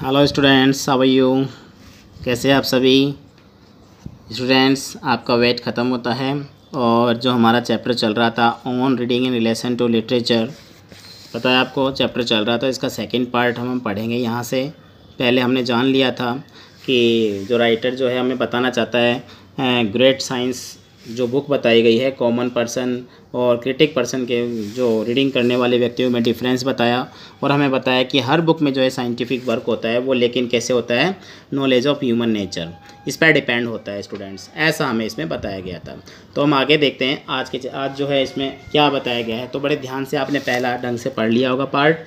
hello students अब you कैसे आप सभी स्टूडेंट्स आपका वेट ख़त्म होता है और जो हमारा चैप्टर चल रहा था on reading in relation to literature पता है आपको चैप्टर चल रहा था इसका सेकंड पार्ट हम पढ़ेंगे यहाँ से पहले हमने जान लिया था कि जो राइटर जो है हमें बताना चाहता है ग्रेट साइंस जो बुक बताई गई है कॉमन पर्सन और क्रिटिक पर्सन के जो रीडिंग करने वाले व्यक्तियों में डिफरेंस बताया और हमें बताया कि हर बुक में जो है साइंटिफिक वर्क होता है वो लेकिन कैसे होता है नॉलेज ऑफ ह्यूमन नेचर इस पर डिपेंड होता है स्टूडेंट्स ऐसा हमें इसमें बताया गया था तो हम आगे देखते हैं आज के आज जो है इसमें क्या बताया गया है तो बड़े ध्यान से आपने पहला ढंग से पढ़ लिया होगा पार्ट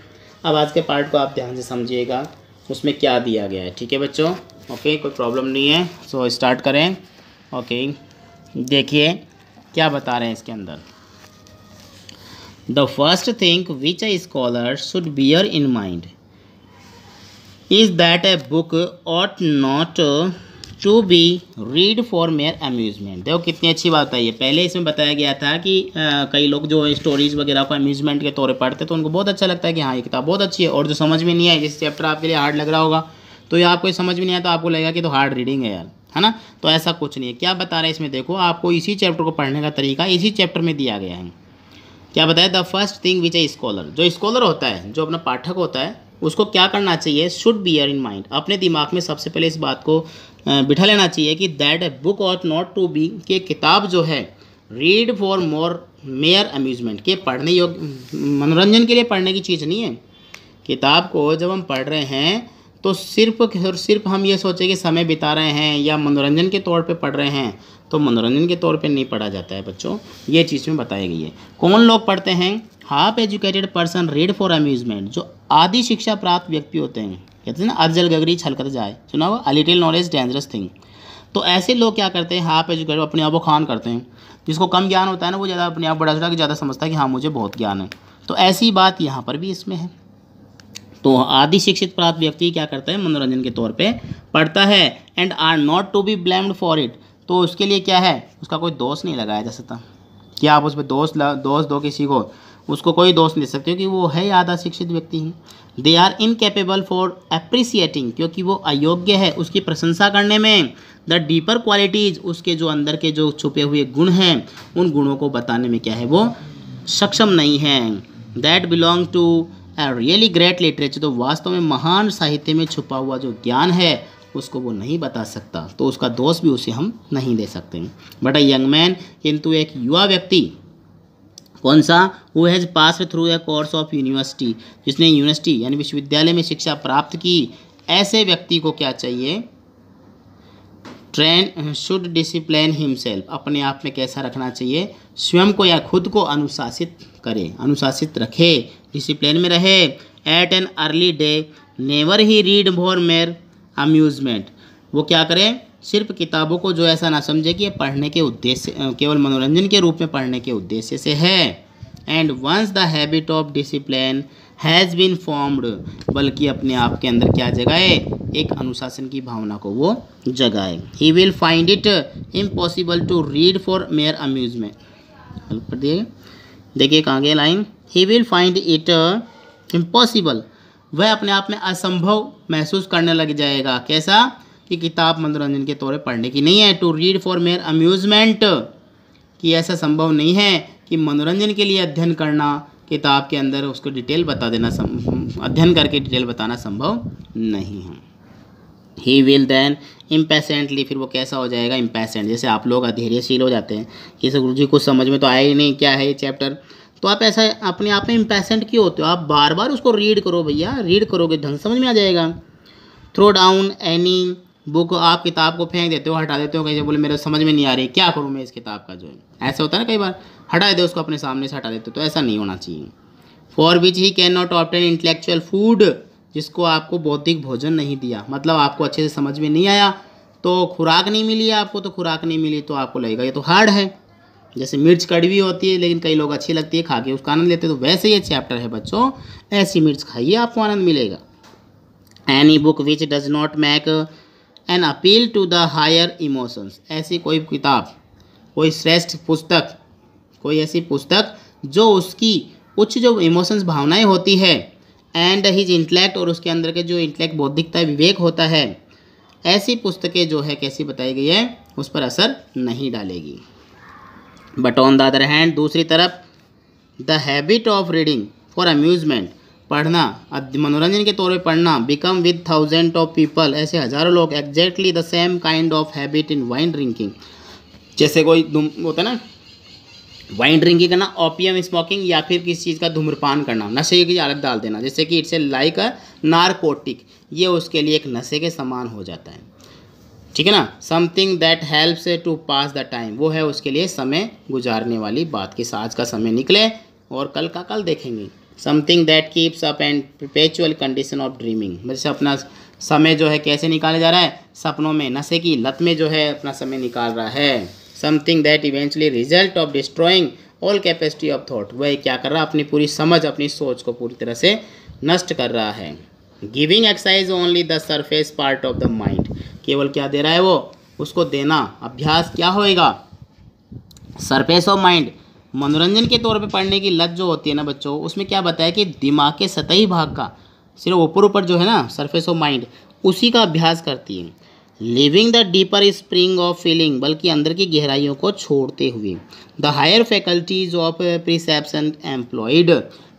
अब आज के पार्ट को आप ध्यान से समझिएगा उसमें क्या दिया गया है ठीक है बच्चों ओके कोई प्रॉब्लम नहीं है सो स्टार्ट करें ओके देखिए क्या बता रहे हैं इसके अंदर the first thing which a scholar should bear in mind is that a book ought not to be read for mere amusement देखो कितनी अच्छी बात आई है पहले इसमें बताया गया था कि आ, कई लोग जो स्टोरीज वगैरह को अम्यूज़मेंट के तौर पर पढ़ते तो उनको बहुत अच्छा लगता है कि हाँ ये किताब बहुत अच्छी है और जो समझ में नहीं आई जिस चैप्टर आपके लिए हार्ड लग रहा होगा तो ये आपको समझ में नहीं आया तो आपको लगेगा कि तो हार्ड रीडिंग है यार है ना तो ऐसा कुछ नहीं है क्या बता रहे हैं इसमें देखो आपको इसी चैप्टर को पढ़ने का तरीका इसी चैप्टर में दिया गया है क्या बताया the first thing which a scholar जो स्कॉलर होता है जो अपना पाठक होता है उसको क्या करना चाहिए शुड बी इन माइंड अपने दिमाग में सबसे पहले इस बात को बिठा लेना चाहिए कि that a book ought not to be कि किताब जो है read for more mere amusement के पढ़ने योग्य मनोरंजन के लिए पढ़ने की चीज़ नहीं है किताब को जब हम पढ़ रहे हैं तो सिर्फ सिर्फ हम ये सोचें कि समय बिता रहे हैं या मनोरंजन के तौर पे पढ़ रहे हैं तो मनोरंजन के तौर पे नहीं पढ़ा जाता है बच्चों ये चीज़ में बताई गई है कौन लोग पढ़ते हैं half educated person read for amusement जो आदि शिक्षा प्राप्त व्यक्ति होते हैं कहते हैं ना अर्जल गगरी छलकत जाए सुना हुआ a little knowledge dangerous thing तो ऐसे लोग क्या करते हैं हाफ एजुकेटेड अपने आप को खान करते हैं जिसको कम ज्ञान होता है ना वो ज़्यादा अपने आप बड़ा चढ़ा के ज़्यादा समझता है कि हाँ मुझे बहुत ज्ञान है तो ऐसी बात यहाँ पर भी इसमें है तो आदि शिक्षित प्राप्त व्यक्ति क्या करता है मनोरंजन के तौर पे पढ़ता है and are not to be blamed for it तो उसके लिए क्या है उसका कोई दोष नहीं लगाया जा सकता क्या आप उस पर दोष दोष दो किसी को उसको कोई दोष नहीं दे सकते क्योंकि वो है आधा शिक्षित व्यक्ति ही they are incapable for appreciating क्योंकि वो अयोग्य है उसकी प्रशंसा करने में द डीपर क्वालिटीज़ उसके जो अंदर के जो छुपे हुए गुण हैं उन गुणों को बताने में क्या है वो सक्षम नहीं है that belong to really great literature तो वास्तव में महान साहित्य में छुपा हुआ जो ज्ञान है उसको वो नहीं बता सकता तो उसका दोष भी उसे हम नहीं दे सकते बट अ यंग मैन किंतु एक युवा व्यक्ति कौन सा वो has pass through a course of university जिसने यूनिवर्सिटी यानी विश्वविद्यालय में शिक्षा प्राप्त की ऐसे व्यक्ति को क्या चाहिए ट्रेन शुड डिसिप्लिन हिमसेल्फ अपने आप में कैसा रखना चाहिए स्वयं को या खुद को अनुशासित करे अनुशासित रखे डिसिप्लिन में रहे at an early day never he read more mere amusement वो क्या करें सिर्फ किताबों को जो ऐसा ना समझे कि ये पढ़ने के उद्देश्य केवल मनोरंजन के रूप में पढ़ने के उद्देश्य से है and once the habit of discipline has been formed बल्कि अपने आप के अंदर क्या जगाए एक अनुशासन की भावना को वो जगाए he will find it impossible to read for mere amusement पढ़िए कर दिए देखिए एक आगे line he will find it impossible वह अपने आप में असंभव महसूस करने लग जाएगा कैसा कि किताब मनोरंजन के तौर पर पढ़ने की नहीं है to read for mere amusement कि ऐसा संभव नहीं है कि मनोरंजन के लिए अध्ययन करना किताब के अंदर उसको डिटेल बता देना अध्ययन करके डिटेल बताना संभव नहीं है ही विल देन इम्पेसेंटली फिर वो कैसा हो जाएगा इम्पेसेंट जैसे आप लोग अधैर्यशील हो जाते हैं कि गुरु जी कुछ समझ में तो आया ही नहीं क्या है ये चैप्टर तो आप ऐसा अपने आप में इम्पेसेंट क्यों होते हो आप बार बार उसको रीड करो भैया रीड करोगे ढंग तो समझ में आ जाएगा थ्रो डाउन एनी बुक आप किताब को फेंक देते हो हटा देते हो कहीं बोले मेरे समझ में नहीं आ रही क्या करूँ मैं इस किताब का जो है ऐसा होता है ना कई बार हटा दे उसको अपने सामने से हटा देते तो ऐसा नहीं होना चाहिए for which he can not obtain intellectual food जिसको आपको बौद्धिक भोजन नहीं दिया मतलब आपको अच्छे से समझ में नहीं आया तो खुराक नहीं मिली आपको तो खुराक नहीं मिली तो आपको लगेगा ये तो हार्ड है जैसे मिर्च कड़वी होती है लेकिन कई लोग अच्छी लगती है खा के उसका आनंद लेते हैं तो वैसे ये चैप्टर है बच्चों ऐसी मिर्च खाइए आपको आनंद मिलेगा any book which does not make an appeal to the higher emotions ऐसी कोई किताब कोई श्रेष्ठ पुस्तक कोई ऐसी पुस्तक जो उसकी उच्च जो इमोशंस भावनाएं होती है एंड हिज इंटेलेक्ट और उसके अंदर के जो इंटेलेक्ट बौद्धिकता विवेक होता है ऐसी पुस्तकें जो है कैसी बताई गई है उस पर असर नहीं डालेगी but on the other hand दूसरी तरफ the habit of reading for amusement पढ़ना मनोरंजन के तौर पर पढ़ना become with thousand of people ऐसे हज़ारों लोग exactly the same kind of habit in wine drinking जैसे कोई होता है ना वाइन ड्रिंकिंग करना ओपियम स्मोकिंग या फिर किसी चीज़ का धूम्रपान करना नशे की आदत डाल देना जैसे कि it's a like a narcotic ये उसके लिए एक नशे के समान हो जाता है ठीक है ना something that helps to pass the time वो है उसके लिए समय गुजारने वाली बात कि आज का समय निकले और कल का कल देखेंगे something that keeps up and perpetual condition of dreaming जैसे अपना समय जो है कैसे निकाला जा रहा है सपनों में नशे की लत में जो है अपना समय निकाल रहा है something that eventually result of destroying all capacity of thought वह क्या कर रहा है अपनी पूरी समझ अपनी सोच को पूरी तरह से नष्ट कर रहा है giving exercise only the surface part of the mind केवल क्या दे रहा है वो उसको देना अभ्यास क्या होएगा सरफेस ऑफ माइंड मनोरंजन के तौर पे पढ़ने की लत जो होती है ना बच्चों उसमें क्या बताया कि दिमाग के सतही भाग का सिर्फ ऊपर ऊपर जो है ना सरफेस ऑफ माइंड उसी का अभ्यास करती है leaving the deeper spring of feeling बल्कि अंदर की गहराइयों को छोड़ते हुए the higher faculties of perception employed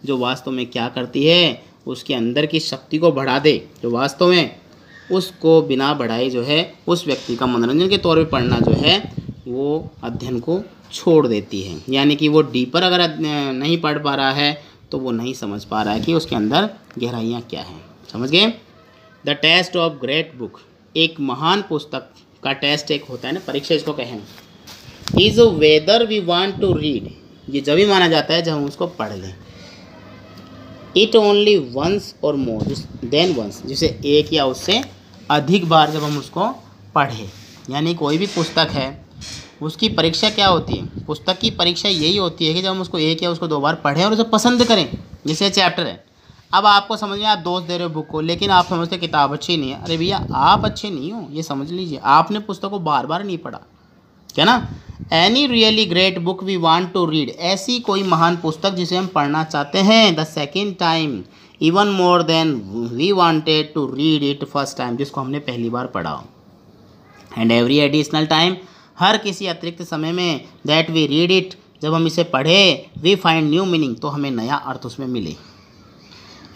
जो वास्तव में क्या करती है उसके अंदर की शक्ति को बढ़ा दे जो वास्तव में उसको बिना बढ़ाए जो है उस व्यक्ति का मनोरंजन के तौर पर पढ़ना जो है वो अध्ययन को छोड़ देती है यानी कि वो डीपर अगर नहीं पढ़ पा रहा है तो वो नहीं समझ पा रहा है कि उसके अंदर गहराइयाँ क्या हैं समझ गए the test of great book एक महान पुस्तक का टेस्ट एक होता है ना परीक्षा इसको कहें is whether we want to read ये जब भी माना जाता है जब हम उसको पढ़ लें इट ओनली वंस और मोर देन वंस जिसे एक या उससे अधिक बार जब हम उसको पढ़े यानी कोई भी पुस्तक है उसकी परीक्षा क्या होती है पुस्तक की परीक्षा यही होती है कि जब हम उसको एक या उसको दो बार पढ़ें और उसे पसंद करें जैसे चैप्टर है अब आपको समझ में आप दोस्त दे रहे हो बुक को लेकिन आप समझते किताब अच्छी नहीं है अरे भैया आप अच्छे नहीं हो ये समझ लीजिए आपने पुस्तक को बार बार नहीं पढ़ा क्या ना any really great book we want to read ऐसी कोई महान पुस्तक जिसे हम पढ़ना चाहते हैं the second time even more than we wanted to read it first time जिसको हमने पहली बार पढ़ा हो एंड एवरी एडिशनल टाइम हर किसी अतिरिक्त समय में दैट वी रीड इट जब हम इसे पढ़े वी फाइंड न्यू मीनिंग तो हमें नया अर्थ उसमें मिले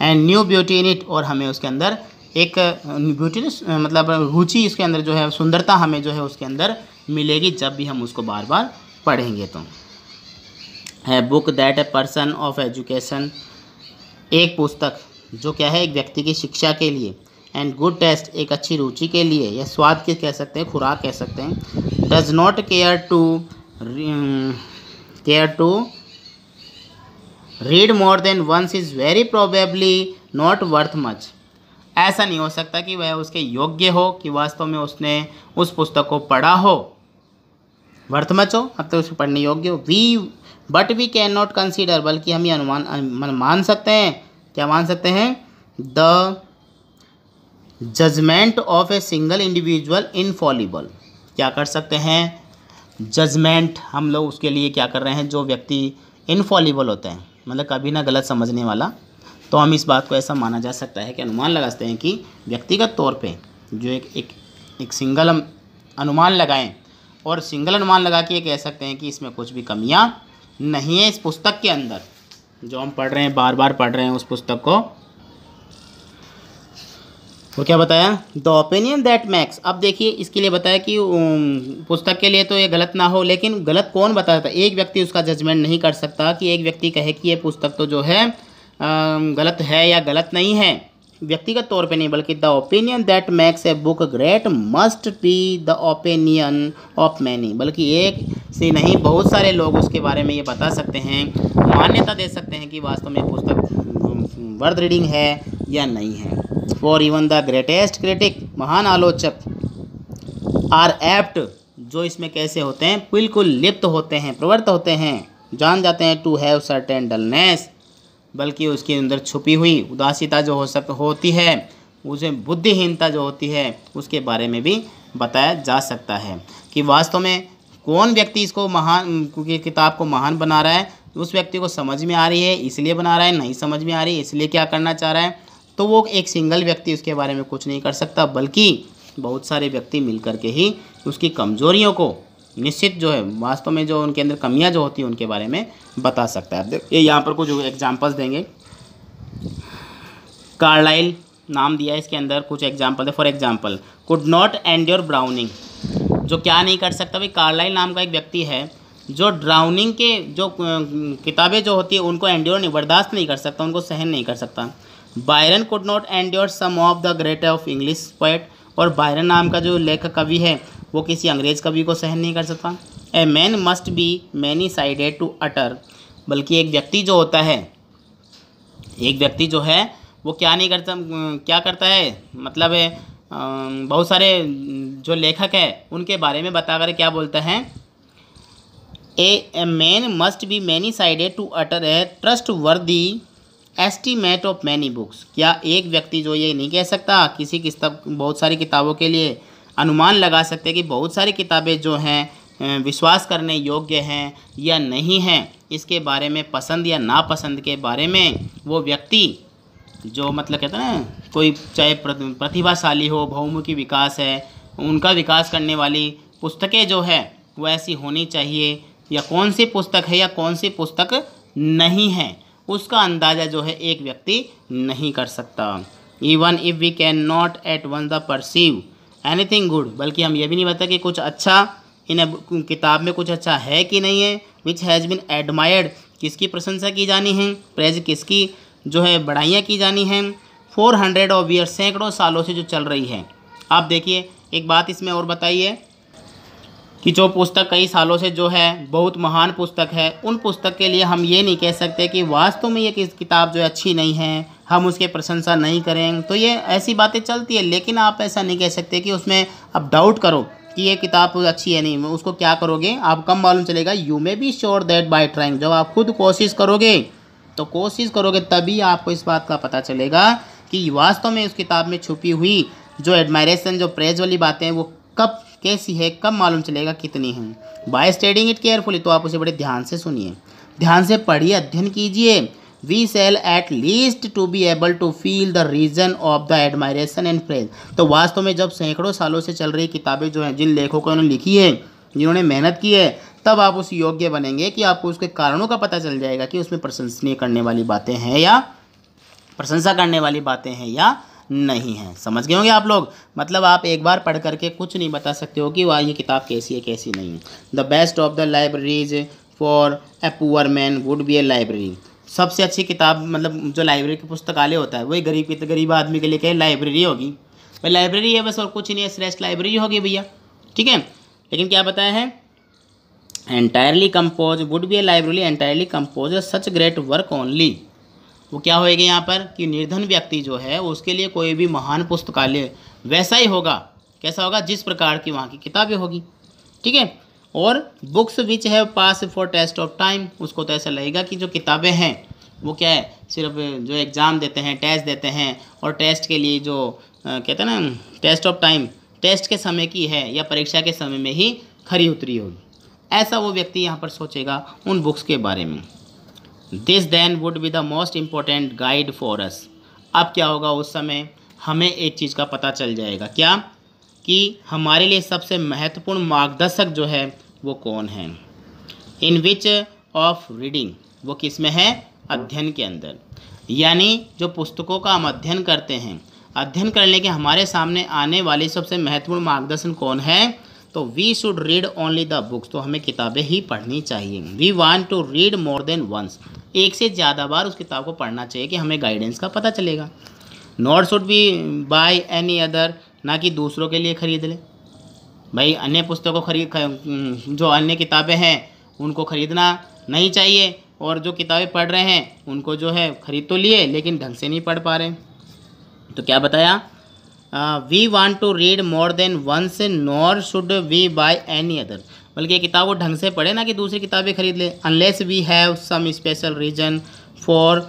and new beauty in it और हमें उसके अंदर एक ब्यूटी मतलब रुचि इसके अंदर जो है सुंदरता हमें जो है उसके अंदर मिलेगी जब भी हम उसको बार बार पढ़ेंगे तो है book that a person of education एक पुस्तक जो क्या है एक व्यक्ति की शिक्षा के लिए एंड गुड टेस्ट एक अच्छी रुचि के लिए या स्वाद के कह सकते हैं खुराक कह सकते हैं does not care to care to read more than once is very probably not worth much ऐसा नहीं हो सकता कि वह उसके योग्य हो कि वास्तव में उसने उस पुस्तक को पढ़ा हो वर्थ मच हो अब तो उसे पढ़ने योग्य हो we but we can not consider बल्कि हम ये अनुमान मान सकते हैं क्या मान सकते हैं the judgement of a single individual infallible क्या कर सकते हैं जजमेंट हम लोग उसके लिए क्या कर रहे हैं जो व्यक्ति इनफॉलिबल होते हैं मतलब कभी ना गलत समझने वाला तो हम इस बात को ऐसा माना जा सकता है कि अनुमान लगाते हैं कि व्यक्तिगत तौर पे जो एक एक, एक सिंगल अनुमान लगाएं और सिंगल अनुमान लगा के ये कह सकते हैं कि इसमें कुछ भी कमियाँ नहीं है इस पुस्तक के अंदर जो हम पढ़ रहे हैं बार बार पढ़ रहे हैं उस पुस्तक को और क्या बताया द ओपिनियन दैट मैक्स अब देखिए इसके लिए बताया कि पुस्तक के लिए तो ये गलत ना हो लेकिन गलत कौन बताता है एक व्यक्ति उसका जजमेंट नहीं कर सकता कि एक व्यक्ति कहे कि ये पुस्तक तो जो है गलत है या गलत नहीं है व्यक्तिगत तौर पे नहीं बल्कि the opinion that makes a book great must be the opinion of many बल्कि एक से नहीं बहुत सारे लोग उसके बारे में ये बता सकते हैं मान्यता दे सकते हैं कि वास्तव में पुस्तक वर्ड रीडिंग है या नहीं है for even the greatest critic महान आलोचक आर एप्ट जो इसमें कैसे होते हैं बिल्कुल लिप्त होते हैं प्रवृत्त होते हैं जान जाते हैं टू हैव सर्टेन डलनेस बल्कि उसके अंदर छुपी हुई उदासीता जो हो सक होती है उसे बुद्धिहीनता जो होती है उसके बारे में भी बताया जा सकता है कि वास्तव में कौन व्यक्ति इसको महान क्योंकि किताब को महान बना रहा है उस व्यक्ति को समझ में आ रही है इसलिए बना रहा है नहीं समझ में आ रही है इसलिए क्या करना चाह रहा है तो वो एक सिंगल व्यक्ति उसके बारे में कुछ नहीं कर सकता बल्कि बहुत सारे व्यक्ति मिल के ही उसकी कमजोरियों को निश्चित जो है वास्तव में जो उनके अंदर कमियां जो होती हैं उनके बारे में बता सकता है ये यहाँ पर कुछ एग्जाम्पल्स देंगे कार्लाइल नाम दिया है इसके अंदर कुछ एग्जाम्पल है for example could not endure Browning जो क्या नहीं कर सकता भाई कार्लाइल नाम का एक व्यक्ति है जो ड्राउनिंग के जो किताबें जो होती है उनको एंड्योर नहीं बर्दाश्त नहीं कर सकता उनको सहन नहीं कर सकता Byron could not and some of the great of English poet और बायरन नाम का जो लेखक कवि है वो किसी अंग्रेज कवि को सहन नहीं कर सकता a man must be many sided to utter बल्कि एक व्यक्ति जो होता है एक व्यक्ति जो है वो क्या नहीं करता क्या करता है मतलब है, बहुत सारे जो लेखक है उनके बारे में बताकर क्या बोलता है a man must be many sided to utter a trustworthy estimate of many books क्या एक व्यक्ति जो ये नहीं कह सकता किसी किताब बहुत सारी किताबों के लिए अनुमान लगा सकते कि बहुत सारी किताबें जो हैं विश्वास करने योग्य हैं या नहीं हैं इसके बारे में पसंद या नापसंद के बारे में वो व्यक्ति जो मतलब कहते हैं ना कोई चाहे प्रतिभाशाली हो बहुमुखी विकास है उनका विकास करने वाली पुस्तकें जो है वो ऐसी होनी चाहिए या कौन सी पुस्तक है या कौन सी पुस्तक नहीं है उसका अंदाज़ा जो है एक व्यक्ति नहीं कर सकता even if we can not at one the perceive anything good बल्कि हम ये भी नहीं बता कि कुछ अच्छा इन किताब में कुछ अच्छा है कि नहीं है विच हैज़ बिन एडमायर्ड किसकी प्रशंसा की जानी है प्रेज किसकी जो है बढ़ाइयाँ की जानी हैं फोर हंड्रेड ऑफ ईयर सैकड़ों सालों से जो चल रही है आप देखिए एक बात इसमें और बताइए कि जो पुस्तक कई सालों से जो है बहुत महान पुस्तक है उन पुस्तक के लिए हम ये नहीं कह सकते कि वास्तव में ये किताब जो है अच्छी नहीं है हम उसके प्रशंसा नहीं करें तो ये ऐसी बातें चलती है लेकिन आप ऐसा नहीं कह सकते कि उसमें आप डाउट करो कि ये किताब अच्छी है नहीं उसको क्या करोगे आप कम मालूम चलेगा you may be sure that by trying जब आप खुद कोशिश करोगे तो कोशिश करोगे तभी आपको इस बात का पता चलेगा कि वास्तव में उस किताब में छुपी हुई जो एडमायरेशन जो प्रेज वाली बातें वो कब कैसी है कब मालूम चलेगा कितनी है बाय स्टडिंग इट केयरफुली तो आप उसे बड़े ध्यान से सुनिए ध्यान से पढ़िए अध्ययन कीजिए we shall at least to be able to feel the reason of the admiration and praise तो वास्तव में जब सैकड़ों सालों से चल रही किताबें जो हैं जिन लेखकों ने लिखी है जिन्होंने मेहनत की है तब आप उस योग्य बनेंगे कि आपको उसके कारणों का पता चल जाएगा कि उसमें प्रशंसनीय करने वाली बातें हैं या प्रशंसा करने वाली बातें हैं या नहीं है समझ गए होंगे आप लोग मतलब आप एक बार पढ़ करके कुछ नहीं बता सकते हो कि वाह ये किताब कैसी है कैसी नहीं है the best of the libraries for a poor man would be a library सबसे अच्छी किताब मतलब जो लाइब्रेरी के पुस्तकालय होता है वही गरीब गरीब आदमी के लिए कहे लाइब्रेरी होगी भाई लाइब्रेरी है बस और कुछ नहीं है श्रेष्ठ लाइब्रेरी होगी भैया ठीक है लेकिन क्या बताया है entirely compose would be a library entirely compose such great work only वो तो क्या होएगा यहाँ पर कि निर्धन व्यक्ति जो है उसके लिए कोई भी महान पुस्तकालय वैसा ही होगा कैसा होगा जिस प्रकार की वहाँ की किताबें होगी ठीक है और books which have pass for test of time उसको तो ऐसा लगेगा कि जो किताबें हैं वो क्या है सिर्फ जो एग्ज़ाम देते हैं टेस्ट देते हैं और टेस्ट के लिए जो कहते हैं ना टेस्ट ऑफ टाइम टेस्ट के समय की है या परीक्षा के समय में ही खरी उतरी होगी ऐसा वो व्यक्ति यहाँ पर सोचेगा उन बुक्स के बारे में this then would be the most important guide for us अब क्या होगा उस समय हमें एक चीज़ का पता चल जाएगा क्या कि हमारे लिए सबसे महत्वपूर्ण मार्गदर्शक जो है वो कौन है इन विच ऑफ रीडिंग वो किस में है अध्ययन के अंदर यानी जो पुस्तकों का हम अध्ययन करते हैं अध्ययन करने के हमारे सामने आने वाले सबसे महत्वपूर्ण मार्गदर्शन कौन है तो we should read only the books तो हमें किताबें ही पढ़नी चाहिए we want to read more than once एक से ज़्यादा बार उस किताब को पढ़ना चाहिए कि हमें गाइडेंस का पता चलेगा not should be buy any other ना कि दूसरों के लिए खरीद लें भाई अन्य पुस्तकों खरीद जो अन्य किताबें हैं उनको ख़रीदना नहीं चाहिए और जो किताबें पढ़ रहे हैं उनको जो है ख़रीद तो लिए लेकिन ढंग से नहीं पढ़ पा रहे तो क्या बताया we want to read more than once nor should we buy any other बल्कि किताब वो ढंग से पढ़े ना कि दूसरी किताबें खरीद ले unless we have some special reason for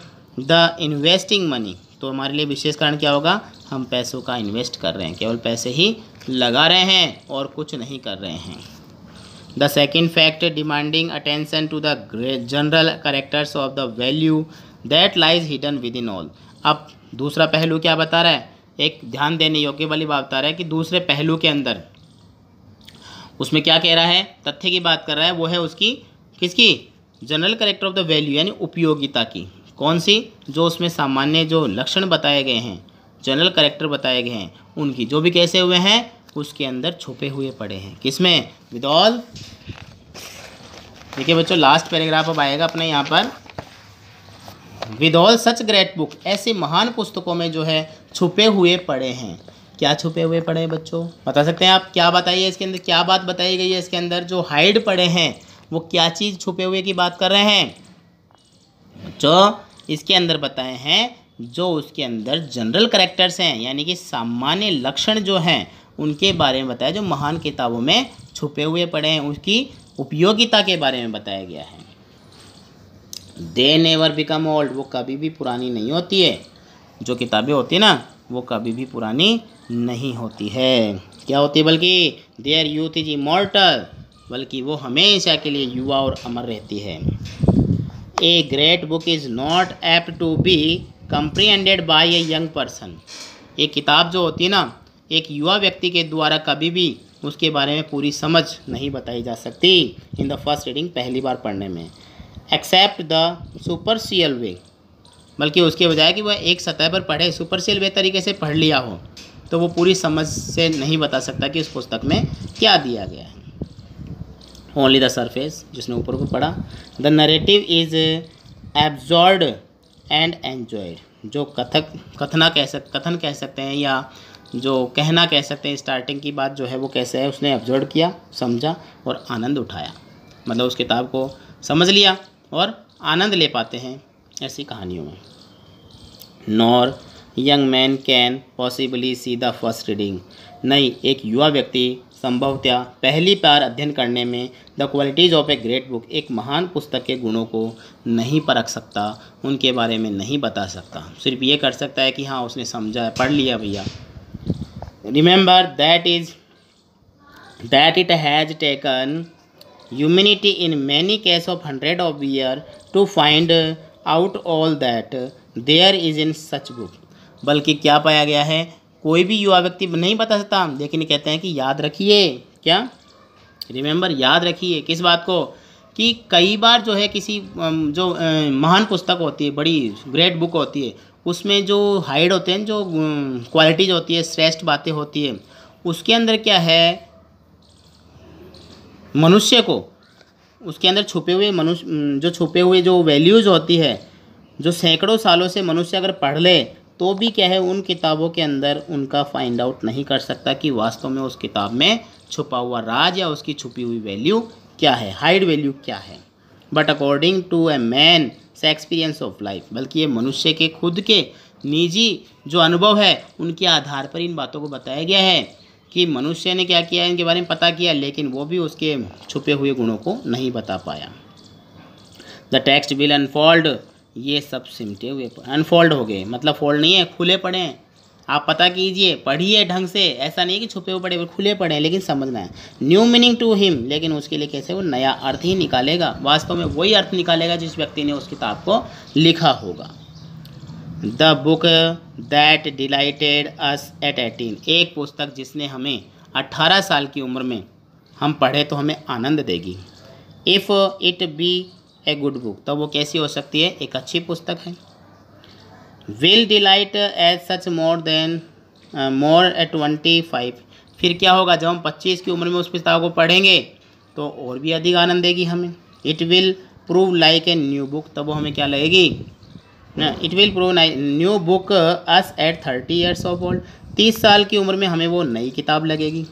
the investing money तो हमारे लिए विशेष कारण क्या होगा हम पैसों का इन्वेस्ट कर रहे हैं केवल पैसे ही लगा रहे हैं और कुछ नहीं कर रहे हैं the second fact demanding attention to the general characters of the value that lies hidden within all अब दूसरा पहलू क्या बता रहा है एक ध्यान देने योग्य वाली बात बता रहा है कि दूसरे पहलू के अंदर उसमें क्या कह रहा है तथ्य की बात कर रहा है वो है उसकी किसकी general character of the value यानी उपयोगिता की कौन सी जो उसमें सामान्य जो लक्षण बताए गए हैं जनरल करेक्टर बताए गए हैं उनकी जो भी कैसे हुए हैं उसके अंदर छुपे हुए पड़े हैं किसमें विद ऑल देखिए बच्चों लास्ट पैराग्राफ अब आएगा अपने यहाँ पर with all such great book ऐसे महान पुस्तकों में जो है छुपे हुए पड़े हैं क्या छुपे हुए पड़े हैं बच्चों बता सकते हैं आप क्या बताइए इसके अंदर क्या बात बताई गई है इसके अंदर जो हाइड पड़े हैं वो क्या चीज़ छुपे हुए की बात कर रहे हैं बच्चों इसके अंदर बताए हैं जो उसके अंदर जनरल करेक्टर्स हैं यानी कि सामान्य लक्षण जो हैं उनके बारे में बताया जो महान किताबों में छुपे हुए पड़े हैं उसकी उपयोगिता के बारे में बताया गया है दे नेवर बिकम ओल्ड वो कभी भी पुरानी नहीं होती है जो किताबें होती हैं ना वो कभी भी पुरानी नहीं होती है क्या होती है बल्कि देयर यूथ इज इमोर्टल बल्कि वो हमेशा के लिए युवा और अमर रहती है a great book is not apt to be comprehended by a young person ये किताब जो होती है ना एक युवा व्यक्ति के द्वारा कभी भी उसके बारे में पूरी समझ नहीं बताई जा सकती इन द फर्स्ट रीडिंग पहली बार पढ़ने में एक्सेप्ट द सुपरसियल वे बल्कि उसके बजाय कि वह एक सतह पर पढ़े सुपरसियल वे तरीके से पढ़ लिया हो तो वो पूरी समझ से नहीं बता सकता कि उस पुस्तक में क्या दिया गया है ओनली द सरफेस जिसने ऊपर को पढ़ा the narrative is absorbed and enjoyed जो कथक कथना कह सक कथन कह सकते हैं या जो कहना कह सकते हैं स्टार्टिंग की बात जो है वो कैसे है उसने एब्जॉर्व किया समझा और आनंद उठाया मतलब उस किताब को समझ लिया और आनंद ले पाते हैं ऐसी कहानियों में nor young man can possibly see the first reading नहीं एक युवा व्यक्ति संभवतः पहली बार अध्ययन करने में the qualities of a great book एक महान पुस्तक के गुणों को नहीं परख सकता उनके बारे में नहीं बता सकता सिर्फ ये कर सकता है कि हाँ उसने समझा है पढ़ लिया भैया remember that is that it has taken humanity in many case of hundred of year to find out all that there is in such book बल्कि क्या पाया गया है कोई भी युवा व्यक्ति नहीं बता सकता लेकिन कहते हैं कि याद रखिए क्या रिमेंबर याद रखिए किस बात को कि कई बार जो है किसी जो महान पुस्तक होती है बड़ी ग्रेट बुक होती है उसमें जो हाइड होते हैं जो क्वालिटीज होती है श्रेष्ठ बातें होती है उसके अंदर क्या है मनुष्य को उसके अंदर छुपे हुए मनुष्य जो छुपे हुए जो वैल्यूज़ होती है जो सैकड़ों सालों से मनुष्य अगर पढ़ ले तो भी क्या है उन किताबों के अंदर उनका फाइंड आउट नहीं कर सकता कि वास्तव में उस किताब में छुपा हुआ राज या उसकी छुपी हुई वैल्यू क्या है हाइड वैल्यू क्या है but according to a man से एक्सपीरियंस ऑफ लाइफ बल्कि ये मनुष्य के खुद के निजी जो अनुभव है उनके आधार पर इन बातों को बताया गया है कि मनुष्य ने क्या किया इनके बारे में पता किया लेकिन वो भी उसके छुपे हुए गुणों को नहीं बता पाया द टेक्स्ट विल अनफॉल्ड ये सब सिमटे हुए अनफोल्ड हो गए मतलब फोल्ड नहीं है खुले पड़े हैं आप पता कीजिए पढ़िए ढंग से ऐसा नहीं कि छुपे हुए पड़े खुले पड़े लेकिन समझना है न्यू मीनिंग टू हिम लेकिन उसके लिए कैसे वो नया अर्थ ही निकालेगा वास्तव में वही अर्थ निकालेगा जिस व्यक्ति ने उस किताब को लिखा होगा the book that delighted us at eighteen एक पुस्तक जिसने हमें अट्ठारह साल की उम्र में हम पढ़े तो हमें आनंद देगी if it be a good book तो वो कैसी हो सकती है एक अच्छी पुस्तक है will delight as such more than more at twenty five फिर क्या होगा जब हम पच्चीस की उम्र में उस पुस्तक को पढ़ेंगे तो और भी अधिक आनंद देगी हमें it will prove like a new book तब वो हमें क्या लगेगी it will prove new book us at thirty years of old तीस साल की उम्र में हमें वो नई किताब लगेगी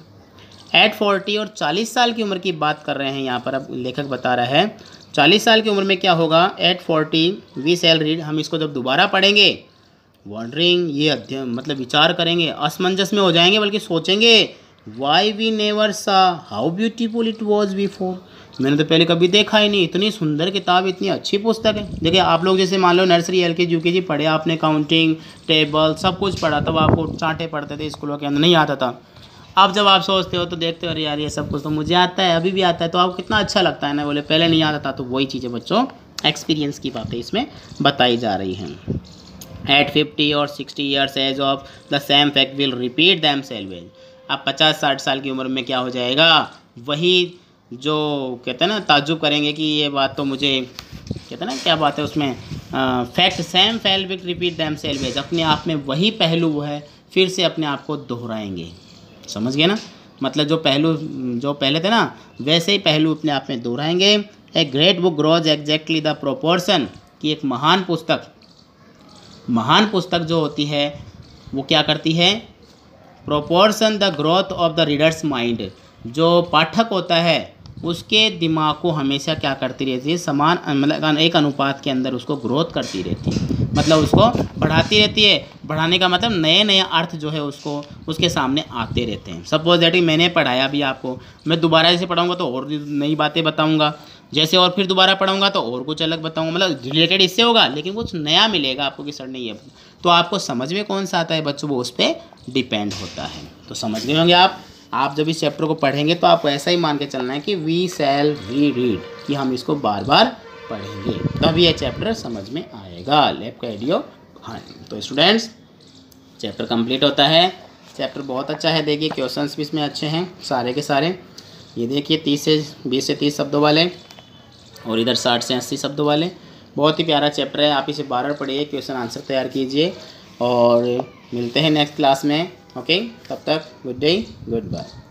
एट फोर्टी और चालीस साल की उम्र की बात कर रहे हैं यहाँ पर अब लेखक बता रहा है चालीस साल की उम्र में क्या होगा at forty we shall read हम इसको जब दोबारा पढ़ेंगे वॉन्डरिंग ये अध्ययन मतलब विचार करेंगे असमंजस में हो जाएंगे बल्कि सोचेंगे why we never saw how beautiful it was before मैंने तो पहले कभी देखा ही नहीं इतनी सुंदर किताब इतनी अच्छी पुस्तक है देखिए आप लोग जैसे मान लो नर्सरी एल के जू के जी पढ़े आपने काउंटिंग टेबल सब कुछ पढ़ा तब आपको चांटे पढ़ते थे स्कूलों के अंदर नहीं आता था अब जब आप सोचते हो तो देखते हो अरे यार ये सब कुछ तो मुझे आता है अभी भी आता है तो आपको कितना अच्छा लगता है ना बोले पहले नहीं आता था तो वही चीज़ें बच्चों एक्सपीरियंस की बातें इसमें बताई जा रही हैं एट फिफ्टी और sixty years age of the same fact will repeat themselves आप पचास साठ साल की उम्र में क्या हो जाएगा वही जो कहते हैं ना ताजुब करेंगे कि ये बात तो मुझे कहते हैं ना क्या बात है उसमें फैक्ट सेम फैल विल रिपीट दैम सेलवेज अपने आप में वही पहलू है फिर से अपने आप को दोहराएंगे समझ गए ना मतलब जो पहलू जो पहले थे ना वैसे ही पहलू अपने आप में दोहराएंगे a great book grows exactly the proportion की एक महान पुस्तक महान पुस्तक जो होती है वो क्या करती है proportion the growth of the readers mind जो पाठक होता है उसके दिमाग को हमेशा क्या करती रहती है समान मतलब एक अनुपात के अंदर उसको ग्रोथ करती रहती है मतलब उसको बढ़ाती रहती है बढ़ाने का मतलब नए नए अर्थ जो है उसको उसके सामने आते रहते हैं सपोज दैट कि मैंने पढ़ाया भी आपको मैं दोबारा जैसे पढ़ाऊँगा तो और नई बातें बताऊँगा जैसे और फिर दोबारा पढ़ाऊँगा तो और कुछ अलग बताऊँगा मतलब रिलेटेड इससे होगा लेकिन कुछ नया मिलेगा आपको कि सर नहीं है तो आपको समझ में कौन सा आता है बच्चों वो उस पर डिपेंड होता है तो समझ गए होंगे आप आप जब इस चैप्टर को पढ़ेंगे तो आपको ऐसा ही मान के चलना है कि वी सेल री रीड कि हम इसको बार बार पढ़ेंगे तब ये चैप्टर समझ में आएगा लेप का एडियो हाँ तो स्टूडेंट्स चैप्टर कंप्लीट होता है चैप्टर बहुत अच्छा है देखिए क्वेश्चन भी इसमें अच्छे हैं सारे के सारे ये देखिए तीस से बीस से तीस शब्दों वाले और इधर साठ से अस्सी शब्दों वाले बहुत ही प्यारा चैप्टर है आप इसे बार बार पढ़िए क्वेश्चन आंसर तैयार कीजिए और मिलते हैं नेक्स्ट क्लास में ओके तब तक गुड डे गुड बाय